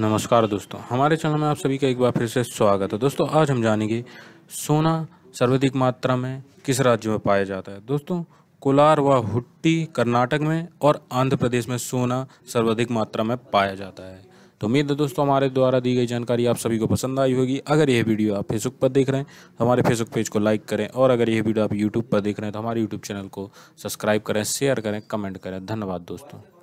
नमस्कार दोस्तों हमारे चैनल में आप सभी का एक बार फिर से स्वागत है दोस्तों आज हम जानेंगे सोना सर्वाधिक मात्रा में किस राज्य में पाया जाता है दोस्तों कोलार व हुट्टी कर्नाटक में और आंध्र प्रदेश में सोना सर्वाधिक मात्रा में पाया जाता है तो उम्मीद है दोस्तों हमारे द्वारा दी गई जानकारी आप सभी को पसंद आई होगी अगर यह वीडियो आप फेसबुक पर देख रहे हैं तो हमारे फेसबुक पेज को लाइक करें और अगर यह वीडियो आप यूट्यूब पर देख रहे हैं तो हमारे यूट्यूब चैनल को सब्सक्राइब करें शेयर करें कमेंट करें धन्यवाद दोस्तों